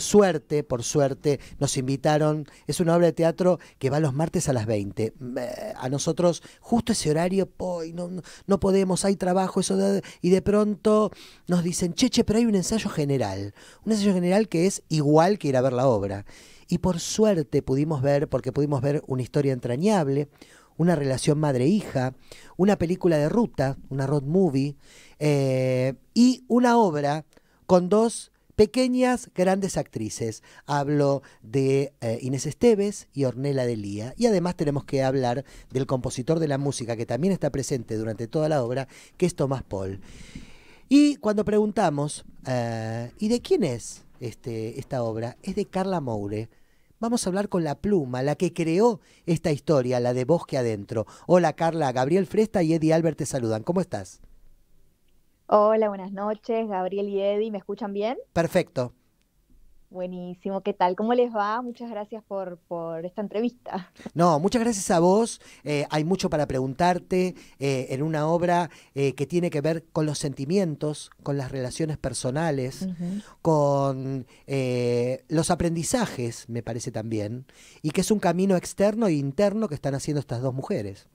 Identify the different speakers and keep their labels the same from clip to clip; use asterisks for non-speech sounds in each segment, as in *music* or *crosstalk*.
Speaker 1: suerte, por suerte, nos invitaron. Es una obra de teatro que va los martes a las 20. Eh, a nosotros, justo ese horario, no, podemos, hay trabajo, eso. y de pronto nos dicen, cheche, pero hay un ensayo general. Un ensayo general que es igual que ir a ver la obra. Y por suerte pudimos ver, porque pudimos ver una historia entrañable, una relación madre-hija, una película de ruta, una road movie, eh, y una obra con dos pequeñas grandes actrices. Hablo de eh, Inés Esteves y Ornella de Lía. Y además tenemos que hablar del compositor de la música que también está presente durante toda la obra, que es Tomás Paul. Y cuando preguntamos, eh, ¿y de quién es este, esta obra? Es de Carla Moure. Vamos a hablar con la pluma, la que creó esta historia, la de Bosque Adentro. Hola Carla, Gabriel Fresta y Eddie Albert te saludan. ¿Cómo estás?
Speaker 2: Hola, buenas noches, Gabriel y Eddie, ¿me escuchan bien?
Speaker 1: Perfecto.
Speaker 2: Buenísimo, ¿qué tal? ¿Cómo les va? Muchas gracias por, por esta entrevista.
Speaker 1: *laughs* No, muchas gracias a vos. Eh, hay mucho para preguntarte eh, en una obra eh, que tiene que ver con los sentimientos, con las relaciones personales, con los aprendizajes, me parece también, y que es un camino externo e interno que están haciendo estas dos mujeres.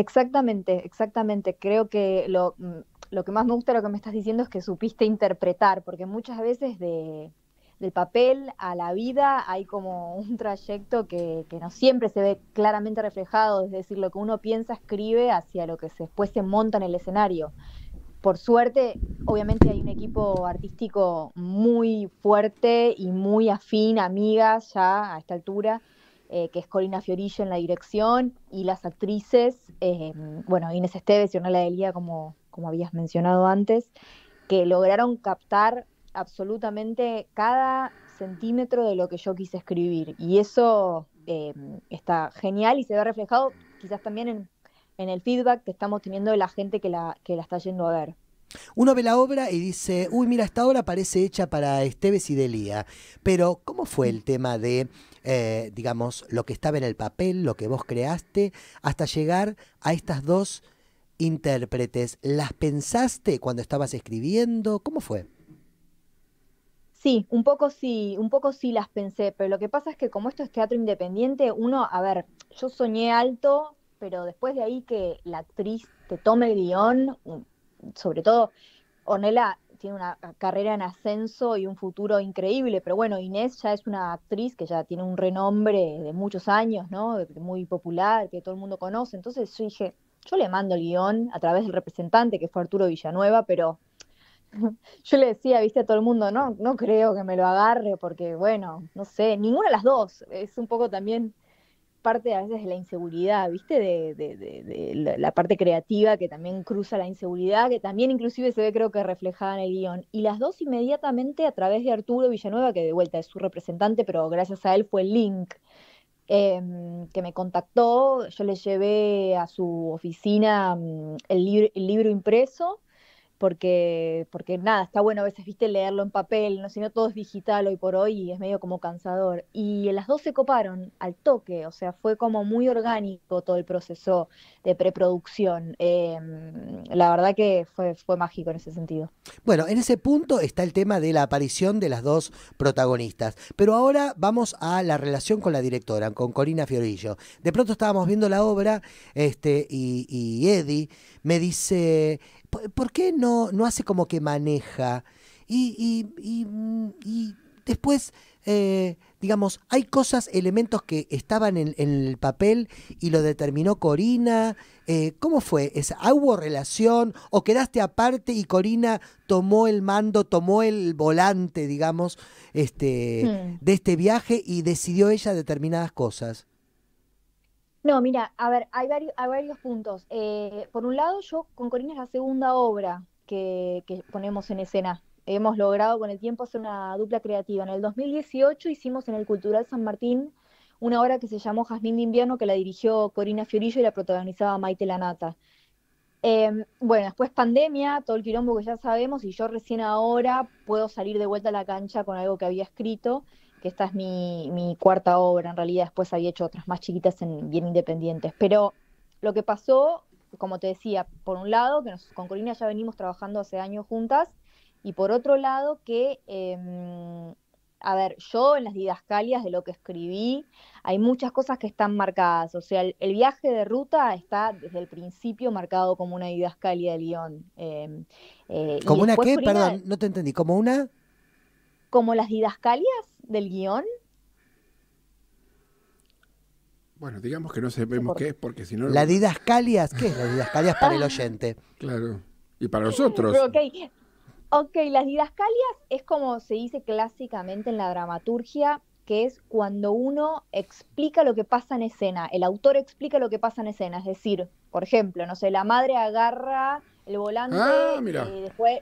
Speaker 2: Exactamente, exactamente. Creo que lo, mm, que más me gusta lo que me estás diciendo es que supiste interpretar, porque muchas veces del papel a la vida hay como un trayecto que, que, no siempre se ve claramente reflejado, es decir, lo que uno piensa, escribe hacia lo que después se monta en el escenario. Por suerte, obviamente hay un equipo artístico muy fuerte y muy afín, amigas ya a esta altura, eh, que es Corina Fiorillo en la dirección, y las actrices, eh, bueno, Inés Esteves y la Delía, como, como habías mencionado antes, que lograron captar absolutamente cada centímetro de lo que yo quise escribir. Y eso eh, está genial y se ve reflejado quizás también en, en, el feedback que estamos teniendo de la gente que la, que la está yendo a ver.
Speaker 1: Uno ve la obra y dice, uy, mira, esta obra parece hecha para Esteves y Delía, pero ¿cómo fue el tema de, eh, digamos, lo que estaba en el papel, lo que vos creaste, hasta llegar a estas dos intérpretes? ¿Las pensaste cuando estabas escribiendo? ¿Cómo fue?
Speaker 2: Sí, un poco sí, un poco sí las pensé, pero lo que pasa es que como esto es teatro independiente, uno, a ver, yo soñé alto, pero después de ahí que la actriz te tome el guión, sobre todo, Ornella tiene una carrera en ascenso y un futuro increíble, pero bueno, Inés ya es una actriz que ya tiene un renombre de muchos años, ¿no? Muy popular, que todo el mundo conoce. Entonces yo dije, yo le mando el guión a través del representante, que fue Arturo Villanueva, pero *laughs* yo le decía, viste, a todo el mundo, no, no creo que me lo agarre, porque bueno, no sé, ninguna de las dos. Es un poco también parte a veces de la inseguridad, ¿viste? De, de, la parte creativa que también cruza la inseguridad, que también inclusive se ve creo que reflejada en el guión. Y las dos inmediatamente a través de Arturo Villanueva, que de vuelta es su representante, pero gracias a él fue el link. Em, que me contactó, yo le llevé a su oficina mm, el, el libro impreso porque, porque nada, está bueno a veces, viste, leerlo en papel, no sino todo es digital hoy por hoy y es medio como cansador. Y las dos se coparon al toque, o sea, fue como muy orgánico todo el proceso de preproducción. Em, la verdad que fue, fue mágico en ese sentido.
Speaker 1: Bueno, en ese punto está el tema de la aparición de las dos protagonistas. Pero ahora vamos a la relación con la directora, con Corina Fiorillo. De pronto estábamos viendo la obra este, y, y Eddie me dice ¿por qué no, no hace como que maneja? Y, y, y, después, eh, digamos, hay cosas, elementos que estaban en, el papel y lo determinó Corina. Eh, ¿Cómo fue? ¿Esa, ¿Hubo relación o quedaste aparte y Corina tomó el mando, tomó el volante, digamos, este, hmm. de este viaje y decidió ella determinadas cosas?
Speaker 2: No, mira, a ver, hay varios, puntos. Eh, por un lado, yo con Corina es la segunda obra que, ponemos en escena. Hemos logrado con el tiempo hacer una dupla creativa. En el 2018 hicimos en el Cultural San Martín una obra que se llamó Jazmín de Invierno, que la dirigió Corina Fiorillo y la protagonizaba Maite Lanata. Em, bueno, después pandemia, todo el quilombo que ya sabemos, y yo recién ahora puedo salir de vuelta a la cancha con algo que había escrito que esta es mi, cuarta obra, en realidad después había hecho otras más chiquitas en, bien independientes, pero lo que pasó, como te decía, por un lado, que nos, con Corina ya venimos trabajando hace años juntas, y por otro lado que, em, a ver, yo en las didascalias de lo que escribí, hay muchas cosas que están marcadas, o sea, el, viaje de ruta está desde el principio marcado como una didascalia de León. Em, eh, ¿Como una qué? Perdón,
Speaker 1: no te entendí, ¿como una...?
Speaker 2: Como las didascalias del guión?
Speaker 1: Bueno, digamos que no sabemos qué es, porque si no... La didascalias, ¿qué es la didascalias para el ah. oyente? Claro, y para nosotros.
Speaker 2: ok, okay las didascalias es como se dice clásicamente en la dramaturgia, que es cuando uno explica lo que pasa en escena, el autor explica lo que pasa en escena, es decir, por ejemplo, no sé, la madre agarra el volante y ah, eh, después,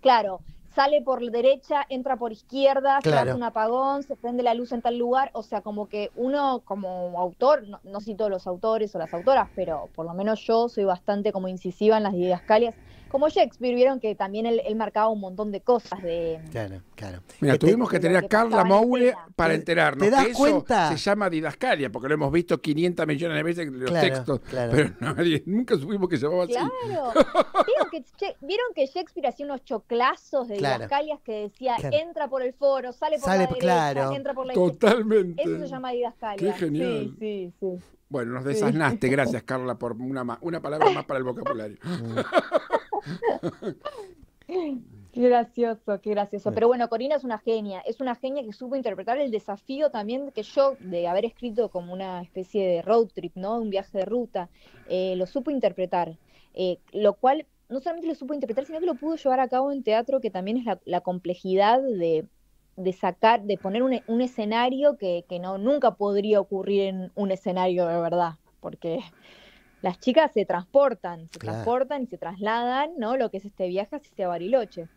Speaker 2: claro, sale por derecha, entra por izquierda, se hace un apagón, se prende la luz en tal lugar, o sea, como que uno como autor, no, cito los autores o las autoras, pero por lo menos yo soy bastante como incisiva en las ideas calias, como Shakespeare, vieron que también él, él marcaba un montón de cosas de...
Speaker 1: Mm, claro, claro. Mira, tuvimos
Speaker 3: que tener a Carla Moule para enterarnos. ¿Te das que eso Se llama didascalia, porque lo hemos visto 500 millones de veces en los textos, pero *laughs* nadie, nunca supimos que se llamaba claro. así. *laughs*
Speaker 2: ¿Vieron que, ¿Vieron que Shakespeare hacía unos choclazos de didascalias que decía, entra por el foro, sale por la derecha, entra por la Totalmente. Eso se llama didascalia. genial. Sí, sí, sí.
Speaker 3: Bueno, nos desasnaste. *laughs* Gracias, Carla, por una, una palabra más para el vocabulario. Mm.
Speaker 2: Qué gracioso, qué gracioso. Pero bueno, Corina es una genia, es una genia que supo interpretar el desafío también que yo, de haber escrito como una especie de road trip, ¿no? Un viaje de ruta, eh, lo supo interpretar. Eh, lo cual no solamente lo supo interpretar, sino que lo pudo llevar a cabo en teatro, que también es la, complejidad de, sacar, de poner un, escenario que, no, nunca podría ocurrir en un escenario de verdad, porque las chicas se transportan, se transportan y se trasladan, ¿no? Lo que es este viaje hacia Bariloche.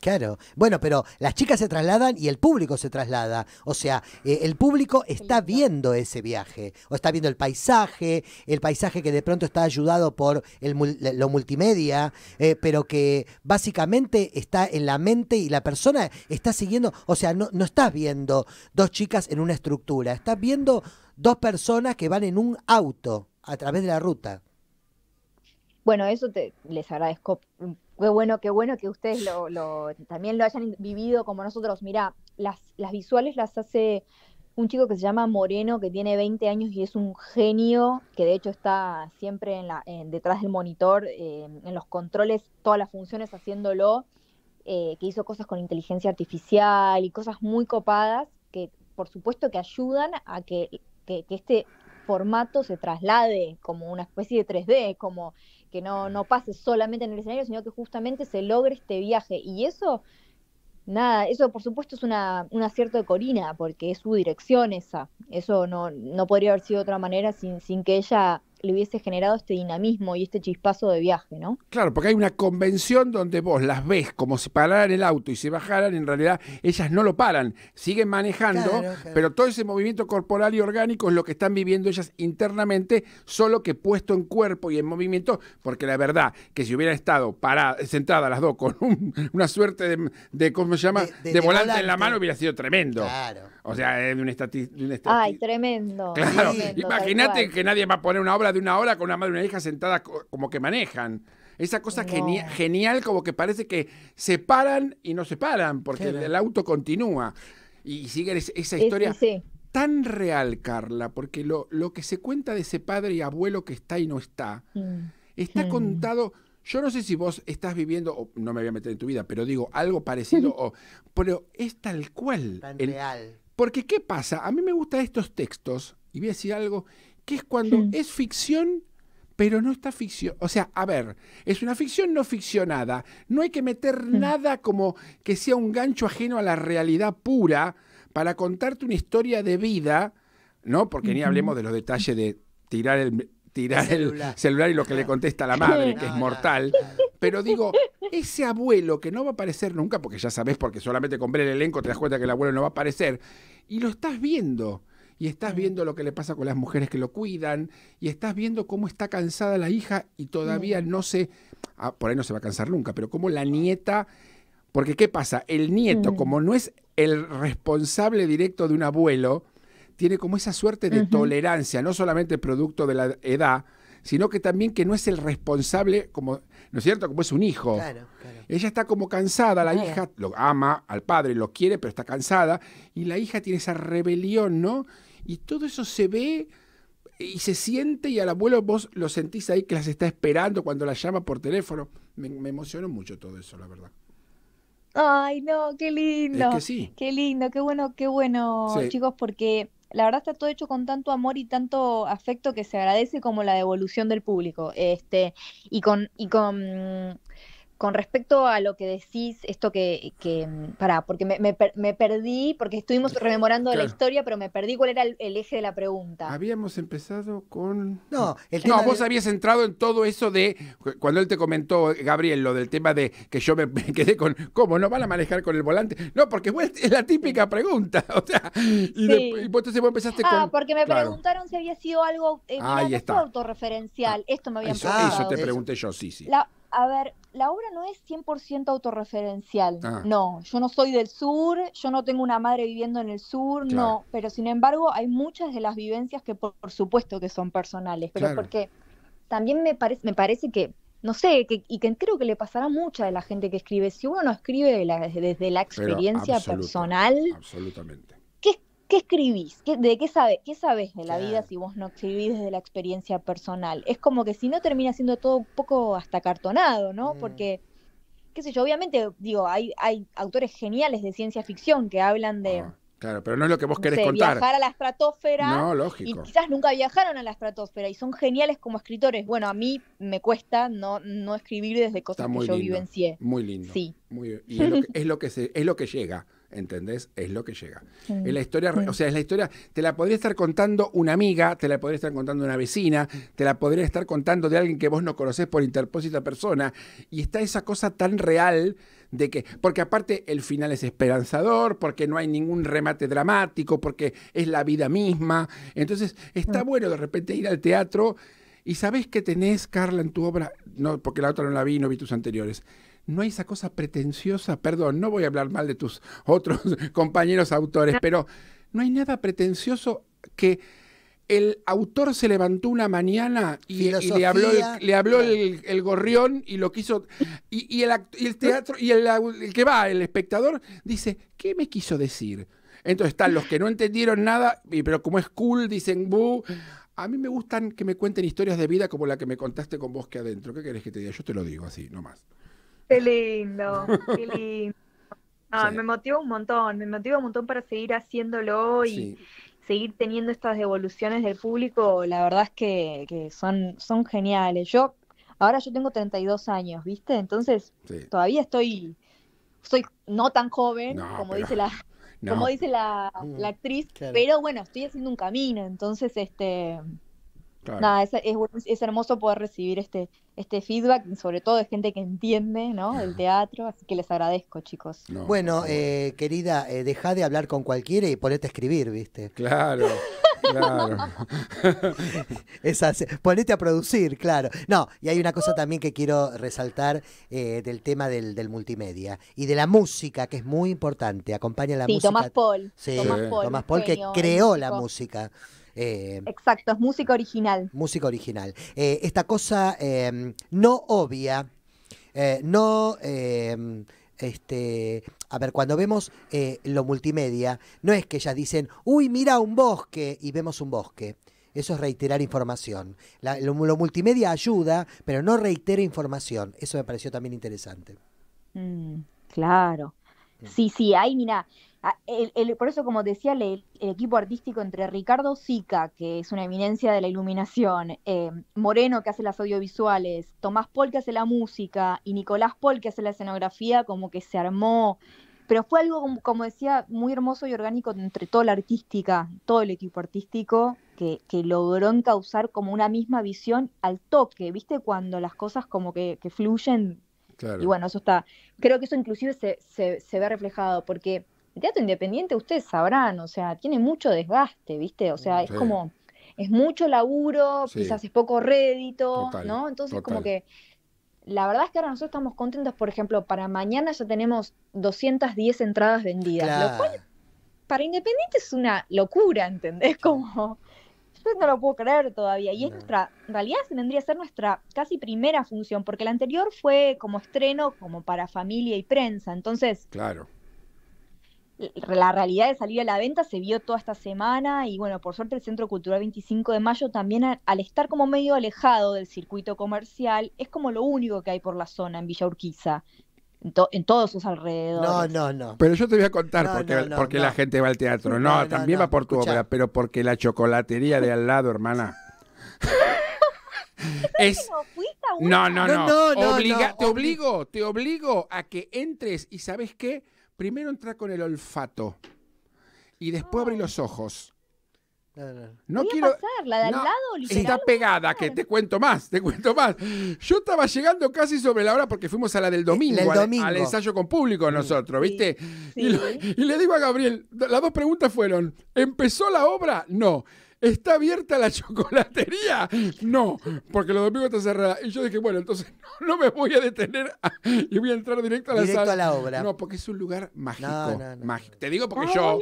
Speaker 1: Claro, bueno, pero las chicas se trasladan y el público se traslada. O sea, eh, el público está viendo ese viaje, o está viendo el paisaje, el paisaje que de pronto está ayudado por el, lo multimedia, eh, pero que básicamente está en la mente y la persona está siguiendo. O sea, no, no estás viendo dos chicas en una estructura, estás viendo dos personas que van en un auto a través de la ruta.
Speaker 2: Bueno, eso te, les agradezco. Qué bueno, qué bueno que ustedes lo, también lo hayan vivido como nosotros. mira las, las visuales las hace un chico que se llama Moreno, que tiene 20 años y es un genio, que de hecho está siempre en detrás del monitor, eh, en los controles, todas las funciones haciéndolo, eh, que hizo cosas con inteligencia artificial y cosas muy copadas, que por supuesto que ayudan a que este formato se traslade como una especie de 3D, como que no, pase solamente en el escenario, sino que justamente se logre este viaje. Y eso, nada, eso por supuesto es una, un acierto de Corina, porque es su dirección esa. Eso no, podría haber sido de otra manera sin, sin que ella le hubiese generado este dinamismo y este chispazo de viaje, ¿no?
Speaker 3: Claro, porque hay una convención donde vos las ves como si pararan el auto y se bajaran, en realidad ellas no lo paran, siguen manejando, pero todo ese movimiento corporal y orgánico es lo que están viviendo ellas internamente, solo que puesto en cuerpo y en movimiento, porque la verdad que si hubiera estado paradas, sentada las dos con una suerte de, ¿cómo se llama? De, volante, en la mano hubiera sido tremendo. Claro. O sea, de un estatista. Ay,
Speaker 2: tremendo. Claro.
Speaker 3: Imagínate que nadie va a poner una obra de una hora con una madre y una hija sentada como que manejan. Esa cosa genial como que parece que se paran y no se paran porque el, auto continúa. Y sigue esa historia tan real, Carla, porque lo, lo, que se cuenta de ese padre y abuelo que está y no está, mm. está mm. contado... Yo no sé si vos estás viviendo, no me voy a meter en tu vida, pero digo algo parecido, *laughs* o, pero es tal cual. real. Porque, ¿qué pasa? A mí me gustan estos textos, y voy a decir algo, que es cuando hmm. es ficción, pero no está ficción. O sea, a ver, es una ficción no ficcionada. No hay que meter hmm. nada como que sea un gancho ajeno a la realidad pura para contarte una historia de vida, ¿no? Porque ni hablemos de los detalles de tirar el tirar el celular, y lo que le contesta a la madre, *laughs* que es mortal. pero digo, ese abuelo que no va a aparecer nunca, porque ya sabes, porque solamente compré el elenco te das cuenta que el abuelo no va a aparecer, y lo estás viendo y estás mm. viendo lo que le pasa con las mujeres que lo cuidan, y estás viendo cómo está cansada la hija y todavía mm. no se, ah, por ahí no se va a cansar nunca, pero cómo la nieta, porque ¿qué pasa? El nieto, mm. como no es el responsable directo de un abuelo, tiene como esa suerte de tolerancia, no solamente producto de la edad, sino que también que no es el responsable, como, ¿no es cierto?, como es un hijo. Ella está como cansada, la ah, hija lo ama al padre, lo quiere, pero está cansada, y la hija tiene esa rebelión, ¿no? Y todo eso se ve y se siente y al abuelo vos lo sentís ahí que las está esperando cuando la llama por teléfono. Me, emocionó mucho todo eso, la verdad.
Speaker 2: Ay, no, qué lindo. sí. Qué lindo, qué bueno, qué bueno, chicos, porque la verdad está todo hecho con tanto amor y tanto afecto que se agradece como la devolución del público. Este, y con, y con con respecto a lo que decís, esto que, que pará, porque me, perdí, porque estuvimos eh, rememorando la historia, pero me perdí cuál era el, eje de la pregunta.
Speaker 3: Habíamos empezado con... No, el tema no vos habías entrado en todo eso de, cuando él te comentó, Gabriel, lo del tema de que yo *laughs* me, quedé con, ¿cómo no van a manejar con el volante? No, porque es *laughs* la típica pregunta, *laughs* o sea, y, vos entonces empezaste ah, con... Ah, porque me preguntaron
Speaker 2: si había sido algo eh, autorreferencial, esto me habían eso, Eso te pregunté yo, sí, sí a ver, la obra no es 100% autorreferencial. Ah. No, yo no soy del sur, yo no tengo una madre viviendo en el sur, no. Pero sin embargo, hay muchas de las vivencias que por, supuesto que son personales, pero porque también me, parece me parece que, no sé, que, y que creo que le pasará mucha de la gente que escribe. Si uno no escribe desde la experiencia personal.
Speaker 3: Absolutamente
Speaker 2: ¿Qué escribís? ¿Qué, ¿De qué, sabes, qué sabes de la vida si vos no escribís desde la experiencia personal? Es como que si no termina siendo todo un poco hasta cartonado, ¿no? Mm. Porque, qué sé yo, obviamente, digo, hay, hay autores geniales de ciencia ficción que hablan de... Ah,
Speaker 3: claro, pero no es lo que vos querés contar. Viajar a la
Speaker 2: estratosfera. No, lógico. Y quizás nunca viajaron a la estratosfera y son geniales como escritores. Bueno, a mí me cuesta no, no escribir desde cosas que yo vivencié.
Speaker 3: Muy lindo. Sí. Muy, y es, lo que, es, lo que se, es lo que llega. ¿entendés? Es lo que llega. Es la historia, o sea, es la historia, te la podría estar contando una amiga, te la podría estar contando una vecina, te la podría estar contando de alguien que vos no conocés por interpósita persona, y está esa cosa tan real de que, porque aparte el final es esperanzador, porque no hay ningún remate dramático, porque es la vida misma, entonces está mm. bueno de repente ir al teatro y sabés que tenés, Carla, en tu obra, no, porque la otra no la vi, no vi tus anteriores, no hay esa cosa pretenciosa, perdón, no voy a hablar mal de tus *laughs* otros compañeros autores, pero no hay nada pretencioso que el autor se levantó una mañana y, le habló, el, gorrión y lo quiso. Y, el, teatro, y el, que va, el espectador, dice: ¿Qué me quiso decir? Entonces están los que no entendieron nada, pero como es cool, dicen bu. A mí me gustan que me cuenten historias de vida como la que me contaste con vos que adentro. ¿Qué querés que te diga? Yo te lo digo así, nomás.
Speaker 2: Qué lindo, qué *laughs* lindo. Me motiva un montón, me motiva un montón para seguir haciéndolo y seguir teniendo estas devoluciones del público. La verdad es que, son, son geniales. Yo, ahora yo tengo 32 años, ¿viste? Entonces, todavía estoy, soy no tan joven, *laughs* como, dice la,
Speaker 1: como dice la, mm, actriz, pero
Speaker 2: bueno, estoy haciendo un camino, entonces, este es, hermoso poder recibir este, este feedback, sobre todo de gente que entiende ¿no? el teatro, así que les agradezco, chicos.
Speaker 1: bueno, eh, querida, eh, dejad de hablar con cualquiera y ponete a escribir, ¿viste? Claro. Claro. *laughs* es Ponete a producir, claro. No, y hay una cosa también que quiero resaltar eh, del tema del, multimedia y de la música, que es muy importante. Acompaña la sí, Tomás Paul. Tomás Paul, Tomás que creó la música. Eh, Exacto, es música original. Música original. Eh, esta cosa em, no obvia, eh, no... Em, este, a ver, cuando vemos lo multimedia, no es que ellas dicen, uy, mira un bosque, y vemos un bosque. Eso es reiterar información. lo, multimedia ayuda, pero no reitera información. Eso me pareció también interesante. Mm, claro.
Speaker 2: Mm. Sí, sí, ahí mira, Ah, por eso, como decía, el, equipo artístico entre Ricardo Sica, que es una eminencia de la iluminación, eh, Moreno, que hace las audiovisuales, Tomás Paul, que hace la música, y Nicolás Paul que hace la escenografía, como que se armó. Pero fue algo, como decía, muy hermoso y orgánico entre toda la artística, todo el equipo artístico, que, logró encauzar como una misma visión al toque, ¿viste? Cuando las cosas como que, fluyen. Y bueno, eso está. Creo que eso inclusive se ve reflejado, porque el teatro independiente ustedes sabrán, o sea, tiene mucho desgaste, ¿viste? O sea, es como, es mucho laburo, quizás es poco rédito, ¿no? Entonces, como que, la verdad es que ahora nosotros estamos contentos, por ejemplo, para mañana ya tenemos 210 entradas vendidas, lo cual para Independiente es una locura, ¿entendés? Como, yo no lo puedo creer todavía. Y es nuestra, en realidad vendría a ser nuestra casi primera función, porque la anterior fue como estreno, como para familia y prensa, entonces...
Speaker 3: Claro la
Speaker 2: realidad de salir a la venta se vio toda esta semana y bueno, por suerte el Centro Cultural 25 de Mayo también al estar como medio alejado del circuito comercial es como lo único que hay por la zona en Villa Urquiza. En, todos sus alrededores. No, no,
Speaker 3: no. Pero yo te voy a contar porque, porque la gente va al teatro. No, también va por tu obra, pero porque la chocolatería de al lado, hermana. *laughs* es no, no, no. te obligo, te obligo a que entres y sabes qué, primero entra con el olfato y después abre los ojos. No, quiero. A pasar, la de lado, está pegada, que te cuento más, te cuento más. Yo estaba llegando casi sobre la hora porque fuimos a la del eh, domingo, Al, ensayo con público nosotros, ¿viste? y, le digo a Gabriel, las dos preguntas fueron: ¿empezó la obra? No. ¿está abierta la *laughs* chocolatería? No, porque los domingos está cerrada. Y yo dije, bueno, entonces *laughs* no, me voy a detener y voy a entrar directo a la sala. obra. No, porque es un lugar mágico. mágico. Te digo porque yo,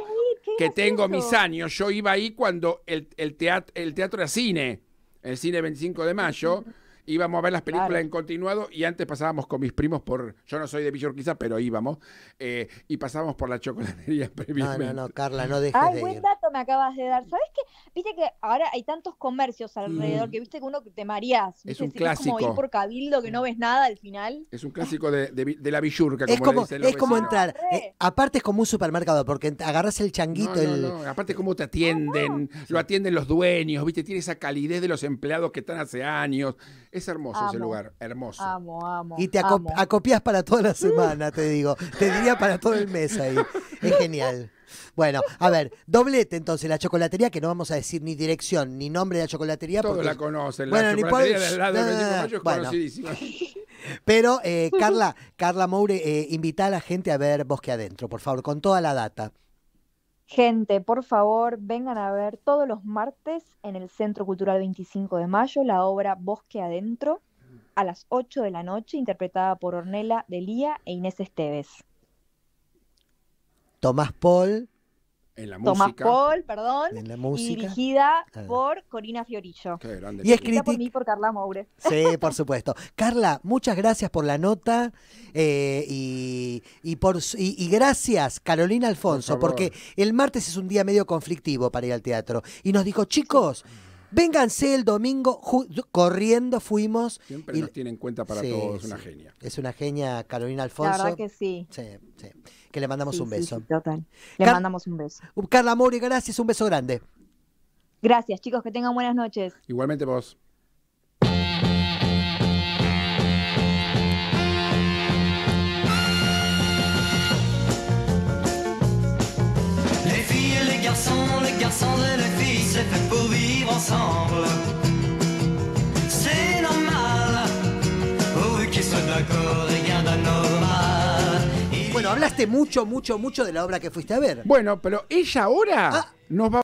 Speaker 3: que tengo mis años, yo iba ahí cuando el, el, teatro, el teatro era cine, el cine 25 de mayo íbamos a ver las películas en continuado y antes pasábamos con mis primos por, yo no soy de Villorquiza, pero íbamos, eh, y pasábamos por la chocolatería *laughs* previamente. No, no, Carla, no dejes
Speaker 1: Ay, buen dato
Speaker 2: me acabas de dar. ¿Sabes qué? Viste que ahora hay tantos comercios alrededor mm. que viste que uno te marías Es un clásico. Es como ir por Cabildo que no ves nada al final.
Speaker 1: Es un
Speaker 3: clásico de, de, la Villurca como, es como Es como
Speaker 1: entrar, eh, aparte es como un supermercado, porque agarras el changuito. No,
Speaker 3: aparte cómo te atienden, ah. lo atienden los dueños, viste, tiene esa calidez de los empleados que están hace años. Es hermoso ese lugar, hermoso.
Speaker 1: Amo, amo. Y te acopias para toda la semana, te digo. Te diría para todo el mes ahí. Es genial. Bueno, a ver, doblete entonces la chocolatería, que no vamos a decir ni dirección ni nombre de la chocolatería. Todos la conocen, la bueno, ni es Pero, Carla, Carla Moure, eh, invita a la gente a ver Bosque Adentro, por favor, con toda la data.
Speaker 2: Gente, por favor, vengan a ver todos los martes en el Centro Cultural 25 de Mayo la obra Bosque Adentro a las 8 de la noche, interpretada por Ornella Delía e Inés Esteves.
Speaker 1: Tomás Paul en la Tomás Paul,
Speaker 2: perdón. En la música. dirigida ah. por Corina Fiorillo. Qué
Speaker 1: grande. Y escrita por
Speaker 2: mí, por Carla Moure. Sí,
Speaker 1: por supuesto. *laughs* Carla, muchas gracias por la nota eh, y, y, por, y, gracias, Carolina Alfonso, porque el martes es un día medio conflictivo para ir al teatro. Y nos dijo, chicos, Vénganse el domingo, corriendo fuimos. Siempre nos tiene en cuenta para todos, es una genia. Es una genia Carolina Alfonso. La verdad que sí. Sí, sí. Que le mandamos un beso. total. Le mandamos un beso. Carla Mori, gracias, un beso grande.
Speaker 2: Gracias, chicos, que tengan buenas noches.
Speaker 1: Igualmente vos. garçons, les garçons et les filles, c'est fait pour vivre ensemble. C'est normal, pourvu oh, qu'ils soient d'accord, rien d'anormal. Bueno, hablaste mucho, mucho, mucho de la obra que fuiste a ver. Bueno, pero ella ahora Ah. nos va